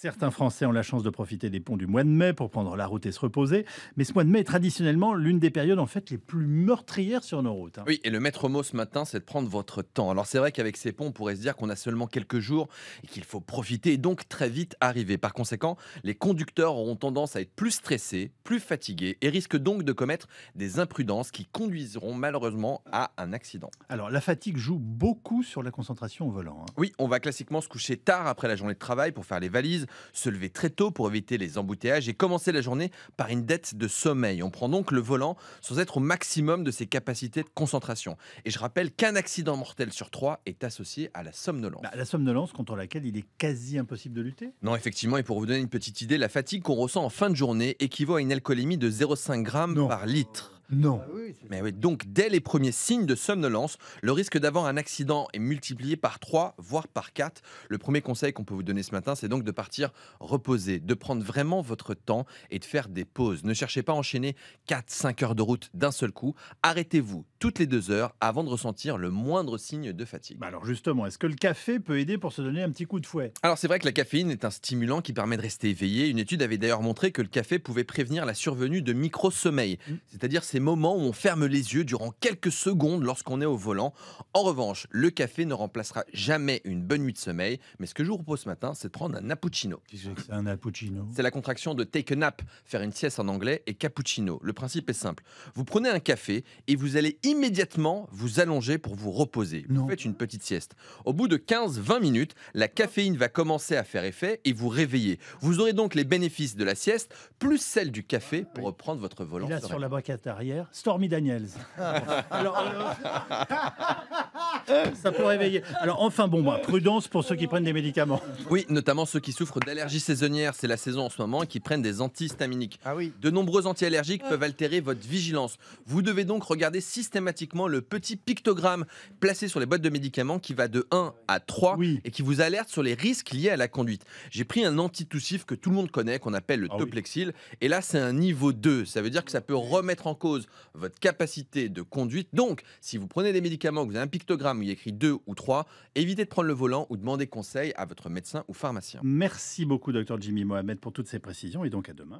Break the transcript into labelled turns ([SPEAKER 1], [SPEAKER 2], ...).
[SPEAKER 1] Certains Français ont la chance de profiter des ponts du mois de mai pour prendre la route et se reposer. Mais ce mois de mai est traditionnellement l'une des périodes en fait les plus meurtrières sur nos routes. Hein.
[SPEAKER 2] Oui, et le maître mot ce matin, c'est de prendre votre temps. Alors c'est vrai qu'avec ces ponts, on pourrait se dire qu'on a seulement quelques jours et qu'il faut profiter et donc très vite arriver. Par conséquent, les conducteurs auront tendance à être plus stressés, plus fatigués et risquent donc de commettre des imprudences qui conduiront malheureusement à un accident.
[SPEAKER 1] Alors la fatigue joue beaucoup sur la concentration au volant. Hein.
[SPEAKER 2] Oui, on va classiquement se coucher tard après la journée de travail pour faire les valises se lever très tôt pour éviter les embouteillages et commencer la journée par une dette de sommeil. On prend donc le volant sans être au maximum de ses capacités de concentration. Et je rappelle qu'un accident mortel
[SPEAKER 1] sur trois est associé à la somnolence. Bah, la somnolence contre laquelle il est quasi impossible de lutter
[SPEAKER 2] Non, effectivement, et pour vous donner une petite idée, la fatigue qu'on ressent en fin de journée équivaut à une alcoolémie de 0,5 g par litre.
[SPEAKER 1] Non. Ah
[SPEAKER 2] Mais donc, dès les premiers signes de somnolence, le risque d'avoir un accident est multiplié par 3, voire par 4. Le premier conseil qu'on peut vous donner ce matin, c'est donc de partir reposer, de prendre vraiment votre temps et de faire des pauses. Ne cherchez pas à enchaîner 4-5 heures de route d'un seul coup. Arrêtez-vous toutes les deux heures avant de ressentir le moindre signe
[SPEAKER 1] de fatigue. Bah alors justement, est-ce que le café peut aider pour se donner un petit coup de fouet
[SPEAKER 2] Alors c'est vrai que la caféine est un stimulant qui permet de rester éveillé. Une étude avait d'ailleurs montré que le café pouvait prévenir la survenue de micro-sommeil, mm. c'est-à-dire ces moments où on ferme les yeux durant quelques secondes lorsqu'on est au volant. En revanche, le café ne remplacera jamais une bonne nuit de sommeil. Mais ce que je vous propose ce matin, c'est de prendre un cappuccino. c'est un C'est la contraction de take a nap, faire une sieste en anglais, et cappuccino. Le principe est simple. Vous prenez un café et vous allez immédiatement vous allonger pour vous reposer. Vous faites une petite sieste. Au bout de 15-20 minutes, la caféine va commencer à faire effet et vous réveiller. Vous aurez donc les bénéfices de la sieste plus celle du café pour reprendre votre volant. sur
[SPEAKER 1] la Stormy Daniels. Euh, ça peut réveiller. Alors enfin, bon, bah, prudence pour ceux qui prennent des médicaments. Oui, notamment ceux qui souffrent
[SPEAKER 2] d'allergies saisonnières, c'est la saison en ce moment, et qui prennent des antihistaminiques. Ah oui. De nombreux anti-allergiques peuvent altérer votre vigilance. Vous devez donc regarder systématiquement le petit pictogramme placé sur les boîtes de médicaments qui va de 1 à 3 et qui vous alerte sur les risques liés à la conduite. J'ai pris un antitussif que tout le monde connaît, qu'on appelle le ah toplexil, et là c'est un niveau 2. Ça veut dire que ça peut remettre en cause votre capacité de conduite. Donc, si vous prenez des médicaments, vous avez un pictogramme il y écrit 2 ou trois, Évitez de prendre le volant ou demandez conseil à votre médecin ou pharmacien.
[SPEAKER 1] Merci beaucoup, docteur Jimmy Mohamed, pour toutes ces précisions et donc à demain.